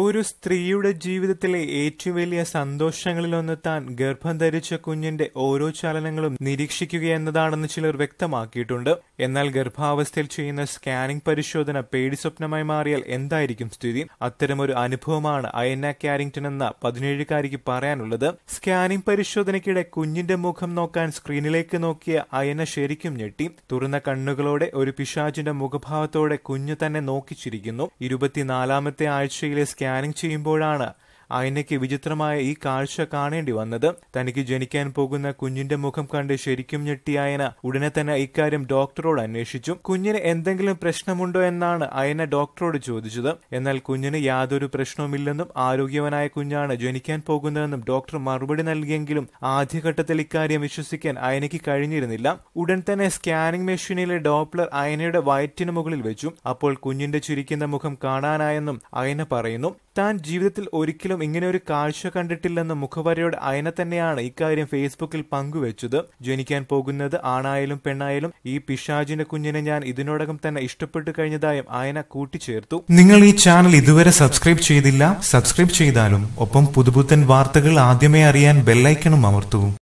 ഒരു സ്ത്രീയുടെ ജീവിതത്തിലെ ഏറ്റവും വലിയ സന്തോഷങ്ങളിലൊന്ന് താൻ ഗർഭം ധരിച്ച കുഞ്ഞിന്റെ ഓരോ ചലനങ്ങളും നിരീക്ഷിക്കുക എന്നതാണെന്ന് ചിലർ വ്യക്തമാക്കിയിട്ടുണ്ട് എന്നാൽ ഗർഭാവസ്ഥയിൽ ചെയ്യുന്ന സ്കാനിംഗ് പരിശോധന പേടിസ്വപ്നമായി മാറിയാൽ എന്തായിരിക്കും സ്ഥിതി അത്തരമൊരു അനുഭവമാണ് അയന കാരിങ്ടൺ എന്ന പതിനേഴുകാരിക്ക് പറയാനുള്ളത് സ്കാനിംഗ് പരിശോധനയ്ക്കിടെ കുഞ്ഞിന്റെ മുഖം നോക്കാൻ സ്ക്രീനിലേക്ക് നോക്കിയ അയന ശരിക്കും ഞെട്ടി തുറന്ന കണ്ണുകളോടെ ഒരു പിശാചിന്റെ മുഖഭാവത്തോടെ കുഞ്ഞു തന്നെ നോക്കിച്ചിരിക്കുന്നു ഇരുപത്തിനാലാമത്തെ ആഴ്ചയിലെ സ്കാൻ സ്കാനിങ് ചെയ്യുമ്പോഴാണ് അയനയ്ക്ക് വിചിത്രമായ ഈ കാഴ്ച കാണേണ്ടി വന്നത് തനിക്ക് ജനിക്കാൻ പോകുന്ന കുഞ്ഞിന്റെ മുഖം കണ്ട് ശരിക്കും ഞെട്ടിയ അയന ഉടനെ തന്നെ ഇക്കാര്യം ഡോക്ടറോട് അന്വേഷിച്ചു കുഞ്ഞിന് എന്തെങ്കിലും പ്രശ്നമുണ്ടോ എന്നാണ് അയന ഡോക്ടറോട് ചോദിച്ചത് എന്നാൽ കുഞ്ഞിന് യാതൊരു പ്രശ്നവുമില്ലെന്നും ആരോഗ്യവനായ കുഞ്ഞാണ് ജനിക്കാൻ പോകുന്നതെന്നും ഡോക്ടർ മറുപടി നൽകിയെങ്കിലും ആദ്യഘട്ടത്തിൽ ഇക്കാര്യം വിശ്വസിക്കാൻ അയനയ്ക്ക് കഴിഞ്ഞിരുന്നില്ല ഉടൻ തന്നെ സ്കാനിംഗ് മെഷീനിലെ ഡോപ്ലർ അയനയുടെ വയറ്റിന് മുകളിൽ വെച്ചു അപ്പോൾ കുഞ്ഞിന്റെ ചിരിക്കുന്ന മുഖം കാണാനായെന്നും അയന പറയുന്നു താൻ ജീവിതത്തിൽ ഒരിക്കലും ഇങ്ങനെ ഒരു കാഴ്ച കണ്ടിട്ടില്ലെന്ന മുഖവരയുടെ അയന തന്നെയാണ് ഇക്കാര്യം ഫേസ്ബുക്കിൽ പങ്കുവച്ചത് ജനിക്കാൻ പോകുന്നത് ആണായാലും പെണ്ണായാലും ഈ പിശാചിന്റെ കുഞ്ഞിനെ ഞാൻ ഇതിനോടകം തന്നെ ഇഷ്ടപ്പെട്ടു കഴിഞ്ഞതായും അയന കൂട്ടിച്ചേർത്തു നിങ്ങൾ ഈ ചാനൽ ഇതുവരെ സബ്സ്ക്രൈബ് ചെയ്തില്ല സബ്സ്ക്രൈബ് ചെയ്താലും ഒപ്പം പുതുപുത്തൻ വാർത്തകൾ ആദ്യമേ അറിയാൻ ബെല്ലൈക്കണും അമർത്തൂ